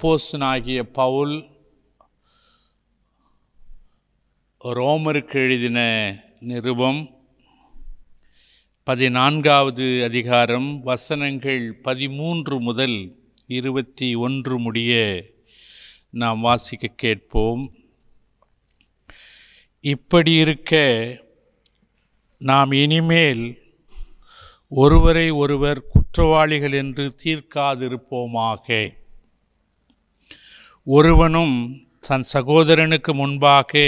அப்போஸ்தனாகிய பவுல் ரோமருக்கு எழுதின நிருபம் பதினான்காவது அதிகாரம் வசனங்கள் பதிமூன்று முதல் இருபத்தி ஒன்று முடிய நாம் வாசிக்க கேட்போம் இப்படி இருக்க நாம் இனிமேல் ஒருவரை ஒருவர் குற்றவாளிகள் என்று தீர்க்காதிருப்போமாக ஒருவனும் தன் சகோதரனுக்கு முன்பாக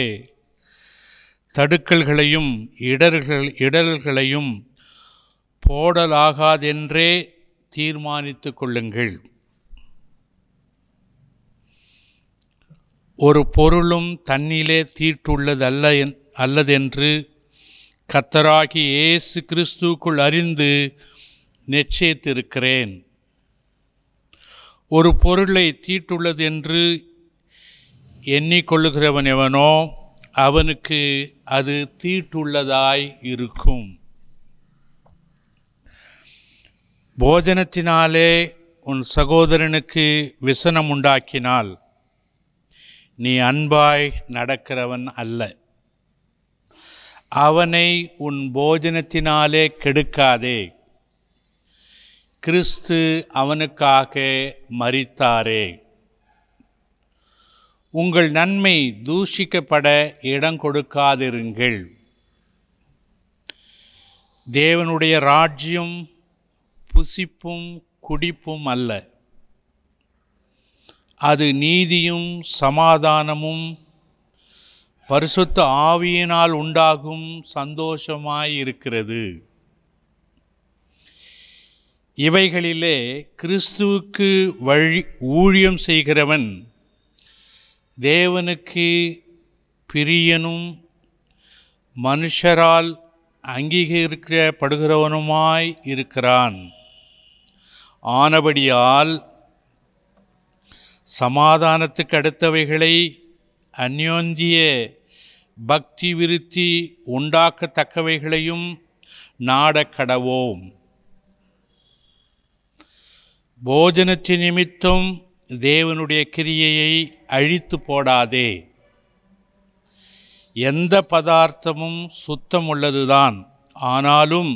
தடுக்கல்களையும் இடர்கள் இடர்களையும் போடலாகாதென்றே தீர்மானித்து கொள்ளுங்கள் ஒரு பொருளும் தன்னிலே அல்ல அல்லதென்று கத்தராகி இயேசு கிறிஸ்துக்குள் அறிந்து நிச்சயித்திருக்கிறேன் ஒரு பொருளை தீட்டுள்ளது என்று எண்ணிக்கொள்ளுகிறவன் எவனோ அவனுக்கு அது தீட்டுள்ளதாய் இருக்கும் போஜனத்தினாலே உன் சகோதரனுக்கு விசனம் உண்டாக்கினால் நீ அன்பாய் நடக்கிறவன் அல்ல அவனை உன் போஜனத்தினாலே கெடுக்காதே கிறிஸ்து அவனுக்காக மறித்தாரே உங்கள் நன்மை தூஷிக்கப்பட இடம் கொடுக்காதிருங்கள் தேவனுடைய ராஜ்யம் புசிப்பும் குடிப்பும் அல்ல அது நீதியும் சமாதானமும் பரிசுத்த ஆவியினால் உண்டாகும் சந்தோஷமாயிருக்கிறது இவைகளிலே கிறிஸ்துவுக்கு வழி ஊழியம் செய்கிறவன் தேவனுக்கு பிரியனும் மனுஷரால் அங்கீகரிக்கப்படுகிறவனுமாய் இருக்கிறான் ஆனபடியால் சமாதானத்துக்கு அடுத்தவைகளை அந்யோந்திய பக்தி விருத்தி உண்டாக்கத்தக்கவைகளையும் நாடக்கடவோம் போஜனத்து நிமித்தம் தேவனுடைய கிரியையை அழித்து போடாதே எந்த பதார்த்தமும் சுத்தம் உள்ளதுதான் ஆனாலும்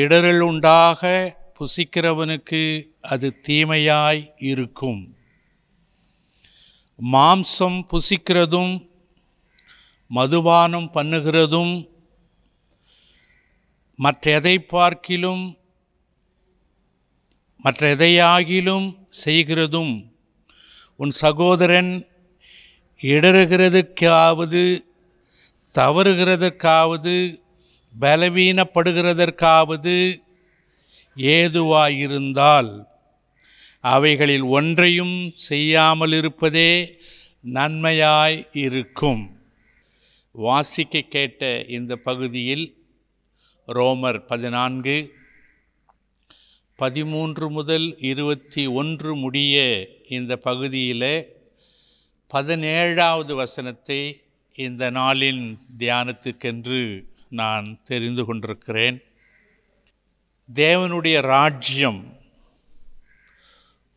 இடரல் உண்டாக புசிக்கிறவனுக்கு அது தீமையாய் இருக்கும் மாம்சம் புசிக்கிறதும் மதுபானம் பண்ணுகிறதும் எதை பார்க்கிலும் மற்ற எதையாகிலும் செய்கிறதும் உன் சகோதரன் இடறுகிறதுக்காவது தவறுகிறதற்காவது பலவீனப்படுகிறதற்காவது ஏதுவாயிருந்தால் அவைகளில் ஒன்றையும் செய்யாமல் இருப்பதே நன்மையாய் இருக்கும் வாசிக்க கேட்ட இந்த பகுதியில் ரோமர் பதினான்கு பதிமூன்று முதல் இருபத்தி ஒன்று முடிய இந்த பகுதியில் பதினேழாவது வசனத்தை இந்த நாளின் தியானத்துக்கென்று நான் தெரிந்து கொண்டிருக்கிறேன் தேவனுடைய ராஜ்யம்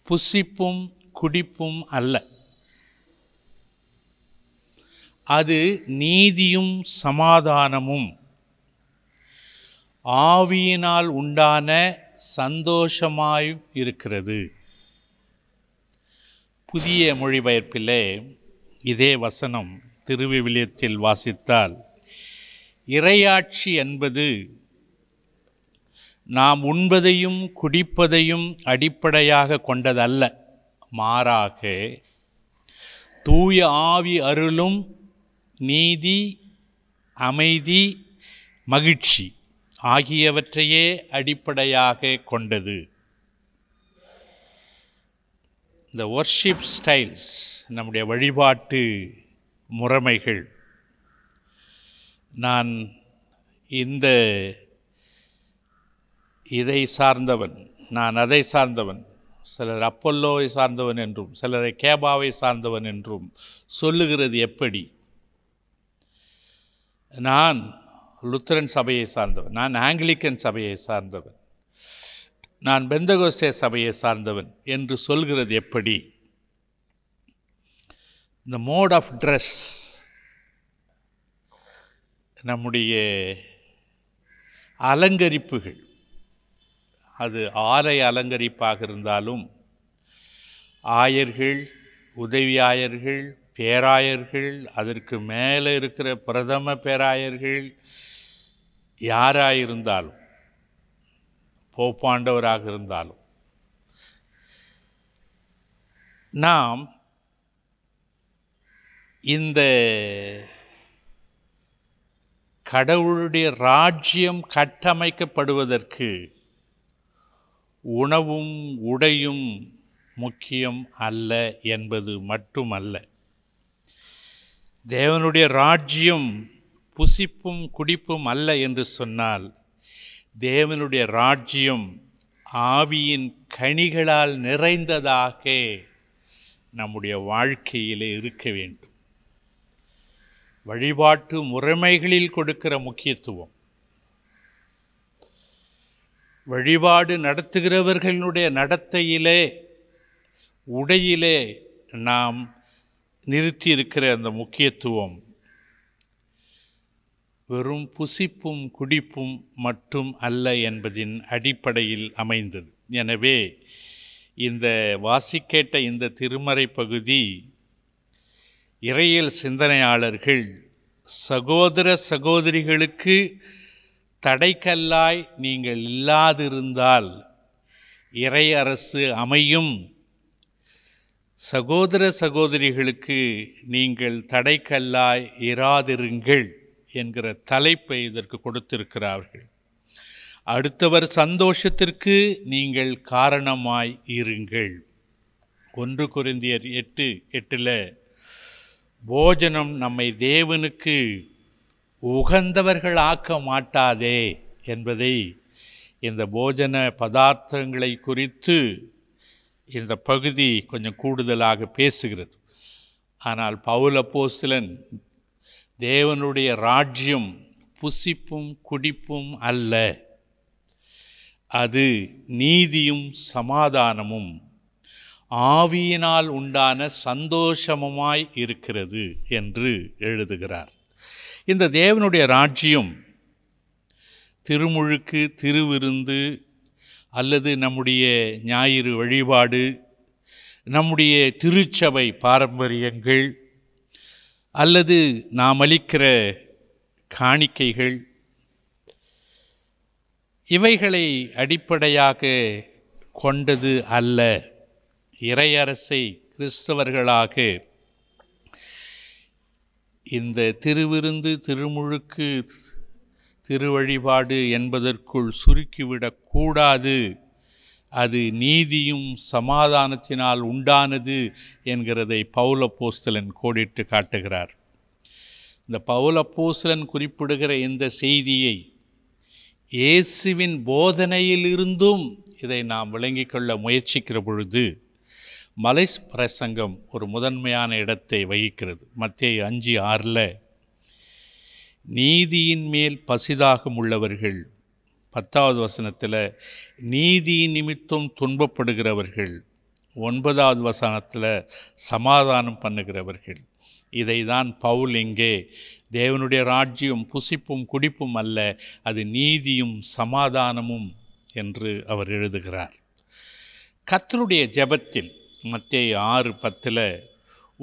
புசிப்பும் குடிப்பும் அல்ல அது நீதியும் சமாதானமும் ஆவியினால் உண்டான சந்தோஷமாய் இருக்கிறது புதிய மொழிபெயர்ப்பிலே இதே வசனம் திருவிவிலியத்தில் வாசித்தால் இரையாட்சி என்பது நாம் உண்பதையும் குடிப்பதையும் அடிப்படையாக கொண்டதல்ல மாறாக தூய ஆவி அருளும் நீதி அமைதி மகிழ்ச்சி ஆகியவற்றையே அடிப்படையாக கொண்டது இந்த ஒர்ஷிப் ஸ்டைல்ஸ் நம்முடைய வழிபாட்டு முறைமைகள் நான் இந்த இதை சார்ந்தவன் நான் அதை சார்ந்தவன் சிலர் அப்பல்லோவை சார்ந்தவன் என்றும் சிலரை கேபாவை சார்ந்தவன் என்றும் சொல்லுகிறது எப்படி நான் லுத்தரன் சபையை சார்ந்தவன் நான் ஆங்கிலிக்கன் சபையை சார்ந்தவன் நான் பெந்தகோசே சபையை சார்ந்தவன் என்று சொல்கிறது எப்படி இந்த மோட் ஆஃப் ட்ரெஸ் நம்முடைய அலங்கரிப்புகள் அது ஆலை அலங்கரிப்பாக இருந்தாலும் ஆயர்கள் உதவியாயர்கள் பேராயர்கள் அதற்கு மேலே இருக்கிற பிரதம பேராயர்கள் யாராயிருந்தாலும் போப்பாண்டவராக இருந்தாலும் நாம் இந்த கடவுளுடைய ராஜ்யம் கட்டமைக்கப்படுவதற்கு உணவும் உடையும் முக்கியம் அல்ல என்பது மட்டுமல்ல தேவனுடைய ராஜ்யம் புசிப்பும் குடிப்பும் அல்ல என்று சொன்னால் தேவனுடைய ராஜ்யம் ஆவியின் கனிகளால் நிறைந்ததாக நம்முடைய வாழ்க்கையிலே இருக்க வேண்டும் வழிபாட்டு முறைமைகளில் கொடுக்கிற முக்கியத்துவம் வழிபாடு நடத்துகிறவர்களுடைய நடத்தையிலே உடையிலே நாம் நிறுத்தியிருக்கிற அந்த முக்கியத்துவம் வெறும் புசிப்பும் குடிப்பும் மட்டும் அல்ல என்பதின் அடிப்படையில் அமைந்தது எனவே இந்த வாசிக்கேட்ட இந்த திருமறை பகுதி இறையல் சிந்தனையாளர்கள் சகோதர சகோதரிகளுக்கு தடைக்கல்லாய் நீங்கள் இல்லாதிருந்தால் இறை அரசு அமையும் சகோதர சகோதரிகளுக்கு நீங்கள் தடைக்கல்லாய் இராதிருங்கள் என்கிற தலைப்பை இதற்கு கொடுத்திருக்கிறார்கள் அடுத்தவர் சந்தோஷத்திற்கு நீங்கள் காரணமாய் இருங்கள் ஒன்று குருந்தியர் எட்டு எட்டில் போஜனம் நம்மை தேவனுக்கு உகந்தவர்களாக்க மாட்டாதே என்பதை இந்த போஜன பதார்த்தங்களை குறித்து இந்த பகுதி கொஞ்சம் கூடுதலாக பேசுகிறது ஆனால் பவுல போசிலன் தேவனுடைய ராஜ்யம் புசிப்பும் குடிப்பும் அல்ல அது நீதியும் சமாதானமும் ஆவியினால் உண்டான சந்தோஷமுமாய் இருக்கிறது என்று எழுதுகிறார் இந்த தேவனுடைய ராஜ்யம் திருமுழுக்கு திருவிருந்து அல்லது நம்முடைய ஞாயிறு வழிபாடு நம்முடைய திருச்சபை பாரம்பரியங்கள் அல்லது நாம் அளிக்கிற காணிக்கைகள் இவைகளை அடிப்படையாக கொண்டது அல்ல இறையரசை கிறிஸ்தவர்களாக இந்த திருவிருந்து திருமுழுக்கு திருவழிபாடு என்பதற்குள் சுருக்கிவிடக்கூடாது அது நீதியும் சமாதானத்தினால் உண்டானது என்கிறதை பௌல போஸ்தலன் கோடிட்டு காட்டுகிறார் இந்த பௌல போஸ்தலன் குறிப்பிடுகிற இந்த செய்தியை இயேசுவின் போதனையிலிருந்தும் இதை நாம் விளங்கிக் கொள்ள முயற்சிக்கிற பொழுது மலை பிரசங்கம் ஒரு முதன்மையான இடத்தை வகிக்கிறது மத்திய அஞ்சு ஆறில் நீதியின் மேல் பசிதாகம் உள்ளவர்கள் பத்தாவது வசனத்தில் நீதி நிமித்தம் துன்பப்படுகிறவர்கள் ஒன்பதாவது வசனத்தில் சமாதானம் பண்ணுகிறவர்கள் இதை தான் பவுல் இங்கே தேவனுடைய ராஜ்யம் புசிப்பும் குடிப்பும் அல்ல அது நீதியும் சமாதானமும் என்று அவர் எழுதுகிறார் கத்தருடைய ஜபத்தில் மத்திய ஆறு பத்தில்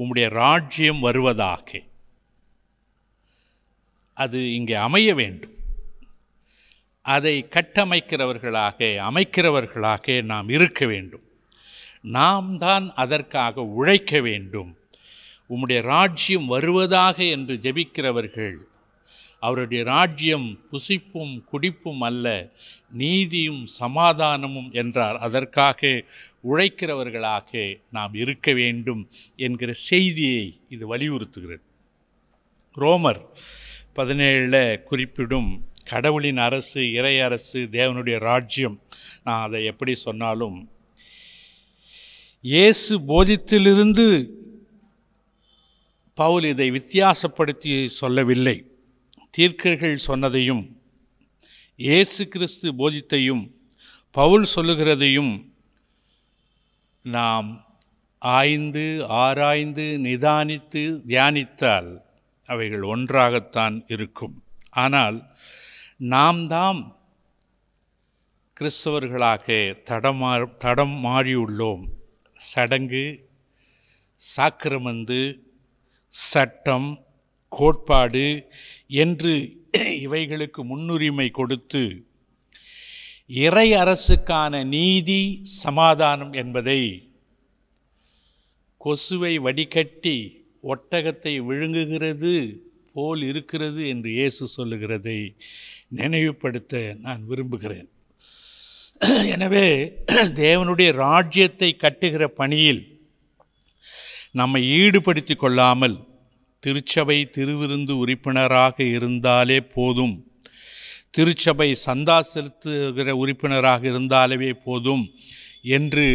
உம்முடைய ராஜ்யம் வருவதாக அது இங்கே அமைய வேண்டும் அதை கட்டமைக்கிறவர்களாக அமைக்கிறவர்களாக நாம் இருக்க வேண்டும் நாம் தான் அதற்காக உழைக்க வேண்டும் உம்முடைய ராஜ்யம் வருவதாக என்று ஜெபிக்கிறவர்கள் அவருடைய ராஜ்யம் புசிப்பும் குடிப்பும் அல்ல நீதியும் சமாதானமும் என்றார் அதற்காக உழைக்கிறவர்களாக நாம் இருக்க வேண்டும் என்கிற செய்தியை இது வலியுறுத்துகிறது ரோமர் பதினேழில் குறிப்பிடும் கடவுளின் அரசு இறை அரசு தேவனுடைய ராஜ்யம் நான் அதை எப்படி சொன்னாலும் இயேசு போதித்திலிருந்து பவுல் இதை வித்தியாசப்படுத்தி சொல்லவில்லை தீர்க்கர்கள் சொன்னதையும் இயேசு கிறிஸ்து போதித்தையும் பவுல் சொல்லுகிறதையும் நாம் ஆய்ந்து ஆராய்ந்து நிதானித்து தியானித்தால் அவைகள் ஒன்றாகத்தான் இருக்கும் ஆனால் நாம் தாம் கிறிஸ்தவர்களாக தடமா தடம் மாறியுள்ளோம் சடங்கு சாக்கிரமந்து சட்டம் கோட்பாடு என்று இவைகளுக்கு முன்னுரிமை கொடுத்து இறை அரசுக்கான நீதி சமாதானம் என்பதை கொசுவை வடிகட்டி ஒட்டகத்தை விழுங்குகிறது போல் இருக்கிறது என்று இயேசு சொல்லுகிறதை நினைவுபடுத்த நான் விரும்புகிறேன் எனவே தேவனுடைய ராஜ்யத்தை கட்டுகிற பணியில் நம்மை ஈடுபடுத்தி கொள்ளாமல் திருச்சபை திருவிருந்து உறுப்பினராக இருந்தாலே போதும் திருச்சபை சந்தா செலுத்துகிற உறுப்பினராக இருந்தாலே போதும் என்று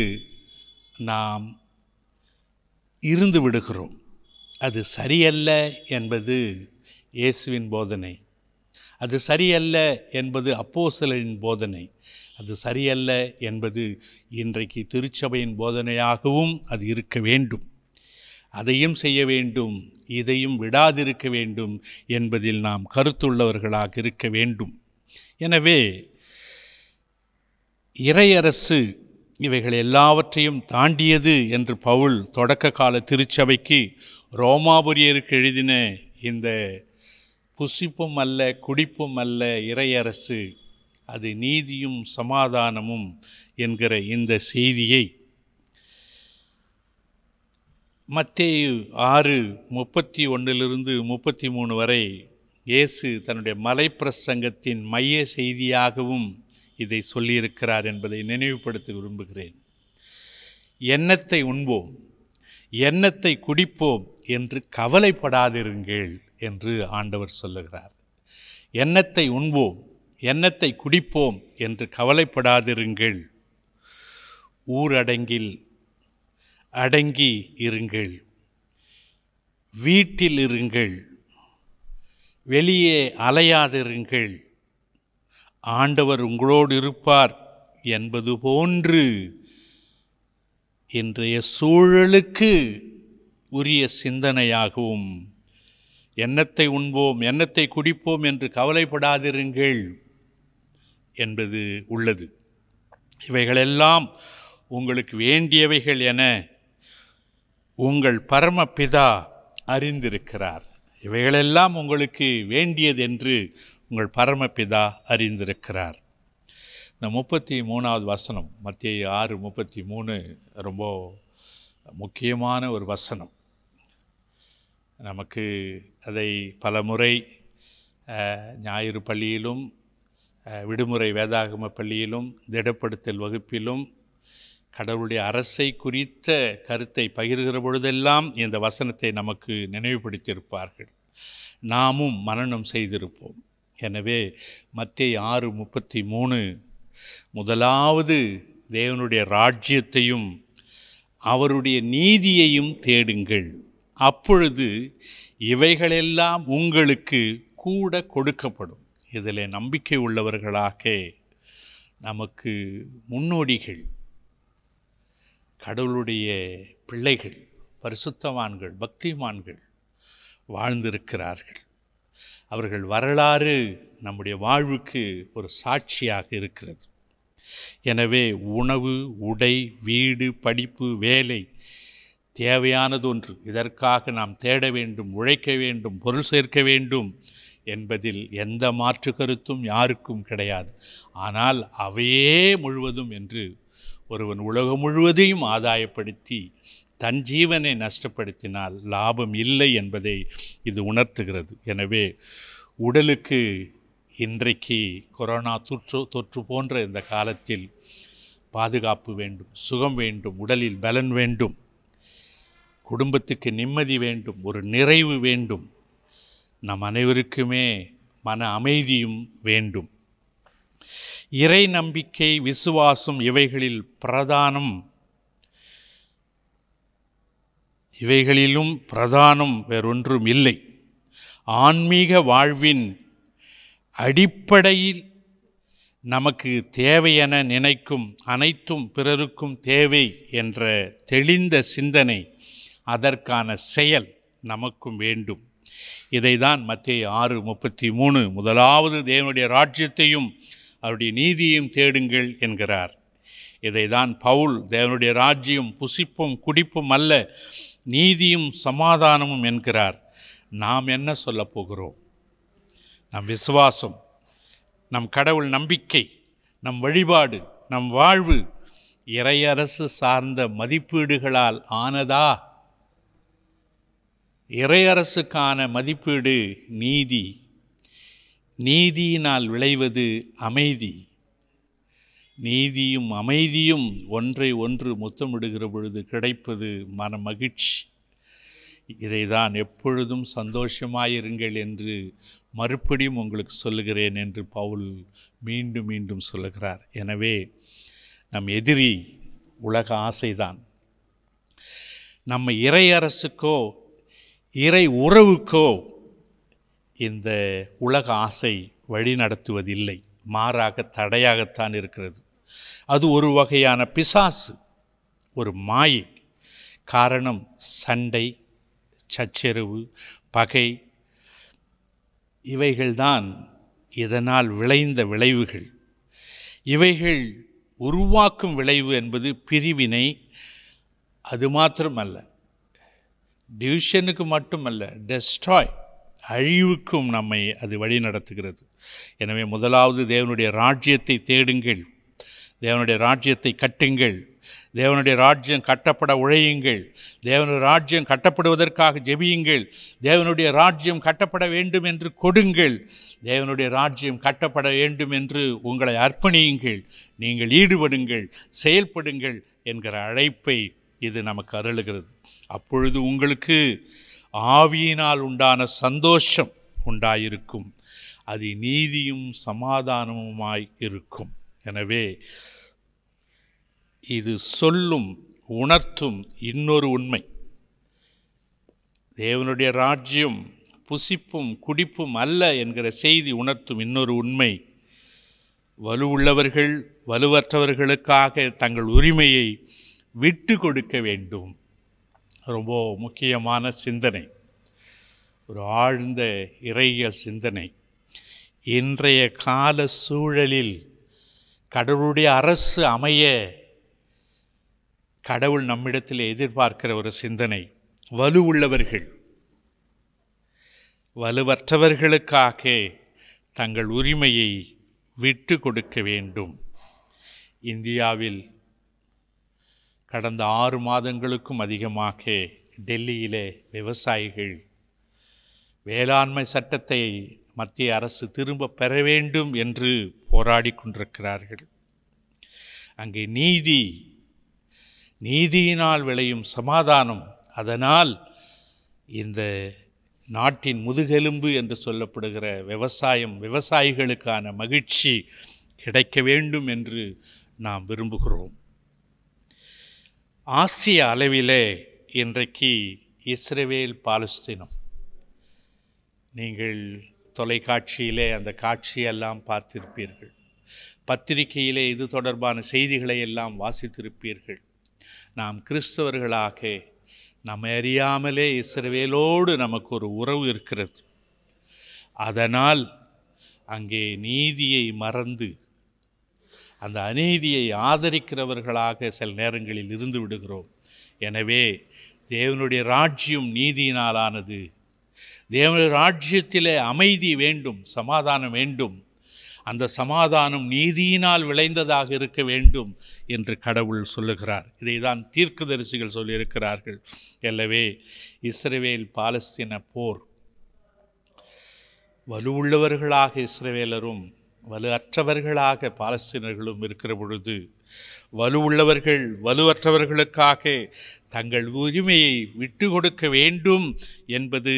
நாம் இருந்து விடுகிறோம் அது சரியல்ல என்பது இயேசுவின் போதனை அது சரியல்ல என்பது அப்போசலின் போதனை அது சரியல்ல என்பது இன்றைக்கு திருச்சபையின் போதனையாகவும் அது இருக்க வேண்டும் அதையும் செய்ய வேண்டும் இதையும் விடாதிருக்க வேண்டும் என்பதில் நாம் கருத்துள்ளவர்களாக இருக்க வேண்டும் எனவே இறையரசு இவைகள் எல்லாவற்றையும் தாண்டியது என்று பவுல் தொடக்க கால திருச்சபைக்கு ரோமாபுரியருக்கு எழுதின இந்த புசிப்பும் அல்ல குடிப்பும் அல்ல இறையரசு அது நீதியும் சமாதானமும் என்கிற இந்த செய்தியை மத்தேயு ஆறு முப்பத்தி ஒன்றிலிருந்து முப்பத்தி மூணு வரை இயேசு தன்னுடைய மலைப்பிரசங்கத்தின் மைய செய்தியாகவும் இதை சொல்லியிருக்கிறார் என்பதை நினைவுபடுத்த விரும்புகிறேன் எண்ணத்தை உண்போம் எண்ணத்தை குடிப்போம் என்று கவலைப்படாதிருங்கள் என்று ஆண்டவர் சொல்லுகிறார் எண்ணத்தை உண்போம் எண்ணத்தை குடிப்போம் என்று கவலைப்படாதிருங்கள் ஊரடங்கில் அடங்கி இருங்கள் வீட்டில் இருங்கள் வெளியே அலையாதிருங்கள் ஆண்டவர் உங்களோடு இருப்பார் என்பது போன்று இன்றைய சூழலுக்கு உரிய சிந்தனையாகவும் எண்ணத்தை உண்போம் எண்ணத்தை குடிப்போம் என்று கவலைப்படாதிருங்கள் என்பது உள்ளது இவைகளெல்லாம் உங்களுக்கு வேண்டியவைகள் என உங்கள் பரமபிதா அறிந்திருக்கிறார் இவைகளெல்லாம் உங்களுக்கு வேண்டியது என்று உங்கள் பரமபிதா அறிந்திருக்கிறார் இந்த முப்பத்தி மூணாவது வசனம் மத்திய ஆறு முப்பத்தி மூணு ரொம்ப முக்கியமான ஒரு வசனம் நமக்கு அதை பல முறை ஞாயிறு பள்ளியிலும் விடுமுறை வேதாகம பள்ளியிலும் திடப்படுத்தல் வகுப்பிலும் கடவுளுடைய அரசை குறித்த கருத்தை பகிர்கிற பொழுதெல்லாம் இந்த வசனத்தை நமக்கு நினைவுபடுத்தியிருப்பார்கள் நாமும் மரணம் செய்திருப்போம் எனவே மத்திய ஆறு முப்பத்தி மூணு முதலாவது தேவனுடைய ராஜ்யத்தையும் அவருடைய நீதியையும் தேடுங்கள் அப்பொழுது இவைகளெல்லாம் உங்களுக்கு கூட கொடுக்கப்படும் இதில் நம்பிக்கை உள்ளவர்களாக நமக்கு முன்னோடிகள் கடவுளுடைய பிள்ளைகள் பரிசுத்தவான்கள் பக்திமான்கள் வாழ்ந்திருக்கிறார்கள் அவர்கள் வரலாறு நம்முடைய வாழ்வுக்கு ஒரு சாட்சியாக இருக்கிறது எனவே உணவு உடை வீடு படிப்பு வேலை தேவையானது ஒன்று இதற்காக நாம் தேட வேண்டும் உழைக்க வேண்டும் பொருள் சேர்க்க வேண்டும் என்பதில் எந்த மாற்று கருத்தும் யாருக்கும் கிடையாது ஆனால் அவையே முழுவதும் என்று ஒருவன் உலகம் முழுவதையும் ஆதாயப்படுத்தி தன் ஜீவனை நஷ்டப்படுத்தினால் லாபம் இல்லை என்பதை இது உணர்த்துகிறது எனவே உடலுக்கு இன்றைக்கு கொரோனா தொற்று தொற்று போன்ற இந்த காலத்தில் பாதுகாப்பு வேண்டும் சுகம் வேண்டும் உடலில் பலன் வேண்டும் குடும்பத்துக்கு நிம்மதி வேண்டும் ஒரு நிறைவு வேண்டும் நம் அனைவருக்குமே மன அமைதியும் வேண்டும் இறை நம்பிக்கை விசுவாசம் இவைகளில் பிரதானம் இவைகளிலும் பிரதானம் வேறொன்றும் இல்லை ஆன்மீக வாழ்வின் அடிப்படையில் நமக்கு தேவையென நினைக்கும் அனைத்தும் பிறருக்கும் தேவை என்ற தெளிந்த சிந்தனை அதற்கான செயல் நமக்கும் வேண்டும் இதை தான் மத்திய ஆறு முப்பத்தி மூணு முதலாவது தேவனுடைய ராஜ்யத்தையும் அவருடைய நீதியையும் தேடுங்கள் என்கிறார் இதை தான் பவுல் தேவனுடைய ராஜ்யம் புசிப்பும் குடிப்பும் அல்ல நீதியும் சமாதானமும் என்கிறார் நாம் என்ன சொல்ல போகிறோம் நம் விசுவாசம் நம் கடவுள் நம்பிக்கை நம் வழிபாடு நம் வாழ்வு இறையரசு சார்ந்த மதிப்பீடுகளால் ஆனதா இறையரசுக்கான மதிப்பீடு நீதி நீதியினால் விளைவது அமைதி நீதியும் அமைதியும் ஒன்றை ஒன்று முத்தமிடுகிற பொழுது கிடைப்பது மன மகிழ்ச்சி இதை தான் எப்பொழுதும் சந்தோஷமாயிருங்கள் என்று மறுபடியும் உங்களுக்கு சொல்லுகிறேன் என்று பவுல் மீண்டும் மீண்டும் சொல்லுகிறார் எனவே நம் எதிரி உலக ஆசைதான் நம்ம இறையரசுக்கோ இறை உறவுக்கோ இந்த உலக ஆசை வழிநடத்துவதில்லை மாறாக தடையாகத்தான் இருக்கிறது அது ஒரு வகையான பிசாசு ஒரு மாயை காரணம் சண்டை சச்சரவு பகை இவைகள்தான் இதனால் விளைந்த விளைவுகள் இவைகள் உருவாக்கும் விளைவு என்பது பிரிவினை அது மாத்திரமல்ல டிவிஷனுக்கு மட்டுமல்ல டெஸ்ட்ராய் அழிவுக்கும் நம்மை அது வழி நடத்துகிறது எனவே முதலாவது தேவனுடைய ராஜ்யத்தை தேடுங்கள் தேவனுடைய ராஜ்யத்தை கட்டுங்கள் தேவனுடைய ராஜ்யம் கட்டப்பட உழையுங்கள் தேவனுடைய ராஜ்யம் கட்டப்படுவதற்காக ஜெபியுங்கள் தேவனுடைய ராஜ்யம் கட்டப்பட வேண்டும் என்று கொடுங்கள் தேவனுடைய ராஜ்யம் கட்டப்பட வேண்டும் என்று உங்களை அர்ப்பணியுங்கள் நீங்கள் ஈடுபடுங்கள் செயல்படுங்கள் என்கிற அழைப்பை இது நமக்கு அருளுகிறது அப்பொழுது உங்களுக்கு ஆவியினால் உண்டான சந்தோஷம் உண்டாயிருக்கும் அது நீதியும் சமாதானமுமாய் இருக்கும் எனவே இது சொல்லும் உணர்த்தும் இன்னொரு உண்மை தேவனுடைய ராஜ்யம் புசிப்பும் குடிப்பும் அல்ல என்கிற செய்தி உணர்த்தும் இன்னொரு உண்மை வலுவுள்ளவர்கள் வலுவற்றவர்களுக்காக தங்கள் உரிமையை விட்டு கொடுக்க வேண்டும் ரொம்ப முக்கியமான சிந்தனை ஒரு ஆழ்ந்த இறையியல் சிந்தனை இன்றைய கால சூழலில் கடவுளுடைய அரசு அமைய கடவுள் நம்மிடத்தில் எதிர்பார்க்கிற ஒரு சிந்தனை வலுவுள்ளவர்கள் வலுவற்றவர்களுக்காக தங்கள் உரிமையை விட்டு கொடுக்க வேண்டும் இந்தியாவில் கடந்த ஆறு மாதங்களுக்கும் அதிகமாக டெல்லியிலே விவசாயிகள் வேளாண்மை சட்டத்தை மத்திய அரசு திரும்ப பெற வேண்டும் என்று போராடி கொண்டிருக்கிறார்கள் அங்கே நீதி நீதியினால் விளையும் சமாதானம் அதனால் இந்த நாட்டின் முதுகெலும்பு என்று சொல்லப்படுகிற விவசாயம் விவசாயிகளுக்கான மகிழ்ச்சி கிடைக்க வேண்டும் என்று நாம் விரும்புகிறோம் ஆசிய அளவிலே இன்றைக்கு இஸ்ரேவேல் பாலஸ்தீனம் நீங்கள் தொலைக்காட்சியிலே அந்த காட்சியெல்லாம் பார்த்திருப்பீர்கள் பத்திரிகையிலே இது தொடர்பான செய்திகளை எல்லாம் வாசித்திருப்பீர்கள் நாம் கிறிஸ்தவர்களாக நம்ம அறியாமலே இஸ்ரவேலோடு நமக்கு ஒரு உறவு இருக்கிறது அதனால் அங்கே நீதியை மறந்து அந்த அநீதியை ஆதரிக்கிறவர்களாக சில நேரங்களில் இருந்து விடுகிறோம் எனவே தேவனுடைய ராஜ்யம் நீதியினாலானது தேவனுடைய ராஜ்யத்திலே அமைதி வேண்டும் சமாதானம் வேண்டும் அந்த சமாதானம் நீதியினால் விளைந்ததாக இருக்க வேண்டும் என்று கடவுள் சொல்லுகிறார் இதை தான் தீர்க்கதரிசிகள் சொல்லியிருக்கிறார்கள் எனவே இஸ்ரேவேல் பாலஸ்தீன போர் வலுவுள்ளவர்களாக இஸ்ரேவேலரும் வலு அற்றவர்களாக பாலஸ்தீனர்களும் இருக்கிற பொழுது வலு உள்ளவர்கள் வலுவற்றவர்களுக்காக தங்கள் உரிமையை விட்டு கொடுக்க வேண்டும் என்பது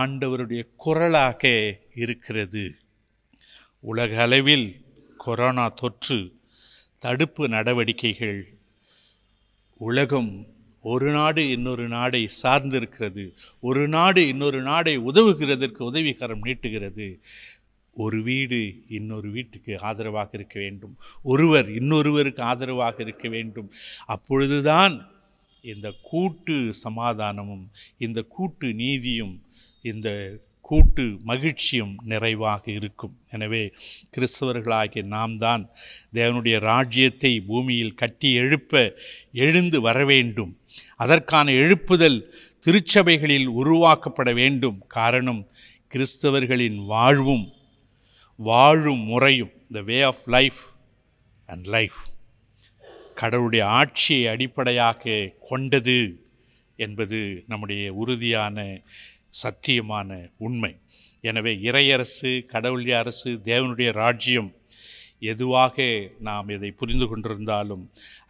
ஆண்டவருடைய குரலாக இருக்கிறது உலக அளவில் கொரோனா தொற்று தடுப்பு நடவடிக்கைகள் உலகம் ஒரு நாடு இன்னொரு நாடை சார்ந்திருக்கிறது ஒரு நாடு இன்னொரு நாடை உதவுகிறதற்கு உதவிகரம் நீட்டுகிறது ஒரு வீடு இன்னொரு வீட்டுக்கு ஆதரவாக இருக்க வேண்டும் ஒருவர் இன்னொருவருக்கு ஆதரவாக இருக்க வேண்டும் அப்பொழுதுதான் இந்த கூட்டு சமாதானமும் இந்த கூட்டு நீதியும் இந்த கூட்டு மகிழ்ச்சியும் நிறைவாக இருக்கும் எனவே கிறிஸ்தவர்களாகிய நாம் தான் தேவனுடைய ராஜ்யத்தை பூமியில் கட்டி எழுப்ப எழுந்து வர வேண்டும் அதற்கான எழுப்புதல் திருச்சபைகளில் உருவாக்கப்பட வேண்டும் காரணம் கிறிஸ்தவர்களின் வாழ்வும் வாழும் முறையும் the way of life and life கடவுளுடைய ஆட்சியை அடிப்படையாக கொண்டது என்பது நம்முடைய உறுதியான சத்தியமான உண்மை எனவே இறையரசு கடவுளுடைய அரசு தேவனுடைய ராஜ்யம் எதுவாக நாம் இதை புரிந்து கொண்டிருந்தாலும்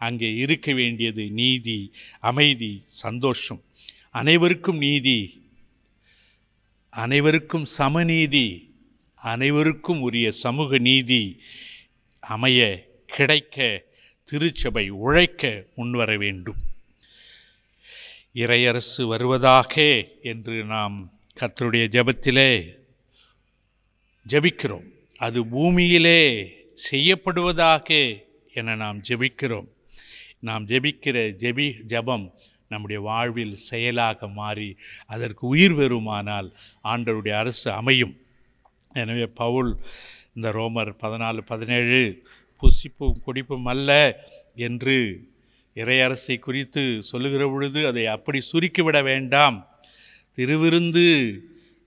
அங்கே இருக்க வேண்டியது நீதி அமைதி சந்தோஷம் அனைவருக்கும் நீதி அனைவருக்கும் சமநீதி அனைவருக்கும் உரிய சமூக நீதி அமைய கிடைக்க திருச்சபை உழைக்க முன்வர வேண்டும் இறையரசு வருவதாக என்று நாம் கத்தருடைய ஜபத்திலே ஜபிக்கிறோம் அது பூமியிலே செய்யப்படுவதாக என நாம் ஜெபிக்கிறோம் நாம் ஜெபிக்கிற ஜெபி ஜபம் நம்முடைய வாழ்வில் செயலாக மாறி அதற்கு உயிர் பெறுமானால் ஆண்டருடைய அரசு அமையும் எனவே பவுல் இந்த ரோமர் பதினாலு பதினேழு புசிப்பும் குடிப்பும் அல்ல என்று இறையரசை குறித்து சொல்லுகிற பொழுது அதை அப்படி சுருக்கிவிட வேண்டாம் திருவிருந்து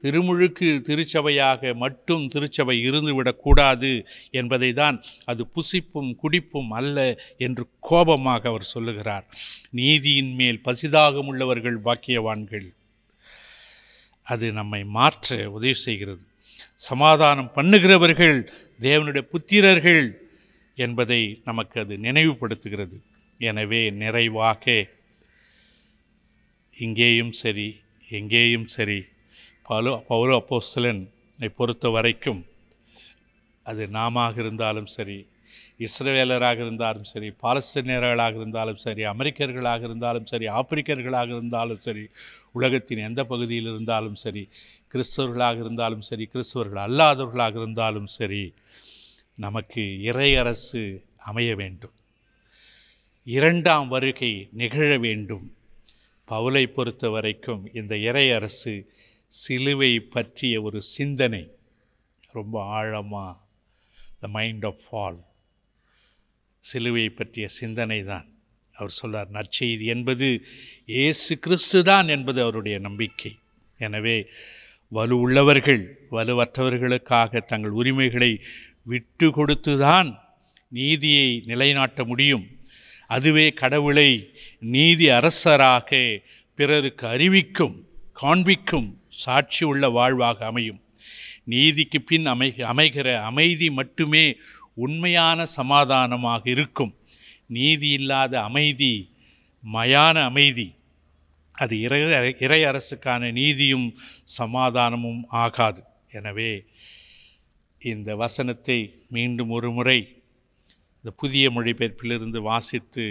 திருமுழுக்கு திருச்சபையாக மட்டும் திருச்சபை இருந்துவிடக்கூடாது என்பதை தான் அது புசிப்பும் குடிப்பும் அல்ல என்று கோபமாக அவர் சொல்லுகிறார் நீதியின் மேல் பசிதாகம் உள்ளவர்கள் பாக்கியவான்கள் அது நம்மை மாற்ற உதவி செய்கிறது சமாதானம் பண்ணுகிறவர்கள் தேவனுடைய புத்திரர்கள் என்பதை நமக்கு அது நினைவுபடுத்துகிறது எனவே நிறைவாக இங்கேயும் சரி எங்கேயும் சரி பலோ பௌர பொறுத்த வரைக்கும் அது நாம இருந்தாலும் சரி இஸ்ரேலராக இருந்தாலும் சரி பாலஸ்தீனியர்களாக இருந்தாலும் சரி அமெரிக்கர்களாக இருந்தாலும் சரி ஆப்பிரிக்கர்களாக இருந்தாலும் சரி உலகத்தின் எந்த பகுதியில் இருந்தாலும் சரி கிறிஸ்தவர்களாக இருந்தாலும் சரி கிறிஸ்தவர்கள் அல்லாதவர்களாக இருந்தாலும் சரி நமக்கு இறையரசு அமைய வேண்டும் இரண்டாம் வருகை நிகழ வேண்டும் பவுலை பொறுத்த வரைக்கும் இந்த இறையரசு சிலுவை பற்றிய ஒரு சிந்தனை ரொம்ப ஆழமாக த மைண்ட் ஆஃப் ஃபால் சிலுவையை பற்றிய சிந்தனை தான் அவர் சொல்வார் நற்செய்தி என்பது ஏசு கிறிஸ்து தான் என்பது அவருடைய நம்பிக்கை எனவே வலு உள்ளவர்கள் வலுவற்றவர்களுக்காக தங்கள் உரிமைகளை விட்டு கொடுத்துதான் நீதியை நிலைநாட்ட முடியும் அதுவே கடவுளை நீதி அரசராக பிறருக்கு அறிவிக்கும் காண்பிக்கும் சாட்சி உள்ள வாழ்வாக அமையும் நீதிக்கு பின் அமை அமைகிற அமைதி மட்டுமே உண்மையான சமாதானமாக இருக்கும் நீதி இல்லாத அமைதி மயான அமைதி அது இறை இறை அரசுக்கான நீதியும் சமாதானமும் ஆகாது எனவே இந்த வசனத்தை மீண்டும் ஒரு முறை இந்த புதிய மொழிபெயர்ப்பிலிருந்து வாசித்து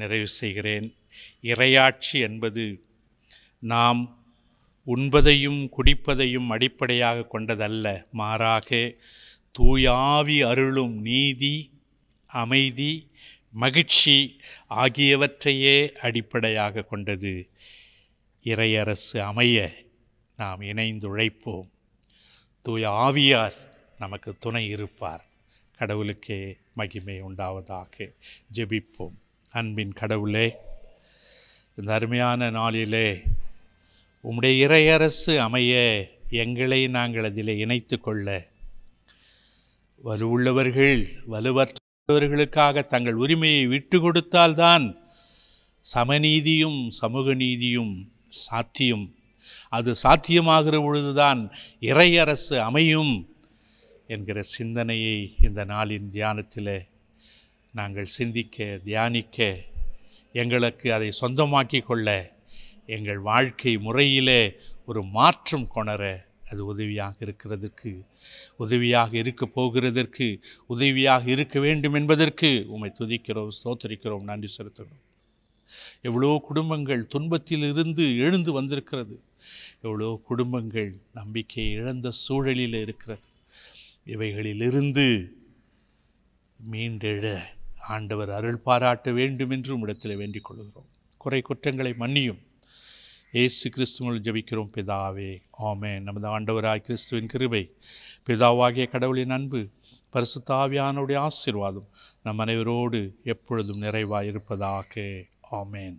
நிறைவு செய்கிறேன் இரையாட்சி என்பது நாம் உண்பதையும் குடிப்பதையும் அடிப்படையாக கொண்டதல்ல மாறாக தூயாவி அருளும் நீதி அமைதி மகிழ்ச்சி ஆகியவற்றையே அடிப்படையாக கொண்டது இறையரசு அமைய நாம் இணைந்துழைப்போம் தூய் ஆவியார் நமக்கு துணை இருப்பார் கடவுளுக்கே மகிமை உண்டாவதாக ஜெபிப்போம் அன்பின் கடவுளே இந்த அருமையான நாளிலே உம்முடைய இறையரசு அமைய எங்களை நாங்கள் அதில் இணைத்து கொள்ள வலுவுள்ளவர்கள் வலுவற்றவர்களுக்காக தங்கள் உரிமையை விட்டு கொடுத்தால்தான் சமநீதியும் சமூக நீதியும் சாத்தியம் அது சாத்தியமாகிற பொழுதுதான் இறையரசு அமையும் என்கிற சிந்தனையை இந்த நாளின் தியானத்தில் நாங்கள் சிந்திக்க தியானிக்க எங்களுக்கு அதை சொந்தமாக்கி கொள்ள எங்கள் வாழ்க்கை முறையிலே ஒரு மாற்றம் கொணர அது உதவியாக இருக்கிறதற்கு உதவியாக இருக்க போகிறதற்கு உதவியாக இருக்க வேண்டும் என்பதற்கு உம்மை துதிக்கிறோம் ஸ்தோத்தரிக்கிறோம் நன்றி செலுத்துகிறோம் எவ்வளோ குடும்பங்கள் துன்பத்தில் இருந்து எழுந்து வந்திருக்கிறது எவ்வளோ குடும்பங்கள் நம்பிக்கை இழந்த சூழலில் இருக்கிறது இவைகளிலிருந்து மீண்டெழ ஆண்டவர் அருள் பாராட்ட வேண்டும் என்று இடத்தில் வேண்டிக் கொள்கிறோம் குறை குற்றங்களை மன்னியும் ஏசு கிறிஸ்துவனில் ஜபிக்கிறோம் பிதாவே ஆமே நமது ஆண்டவராய் கிறிஸ்துவின் கிருபை பிதாவாகிய கடவுளின் அன்பு தாவியானுடைய ஆசீர்வாதம் நம் அனைவரோடு எப்பொழுதும் நிறைவாக இருப்பதாக ஆமேன்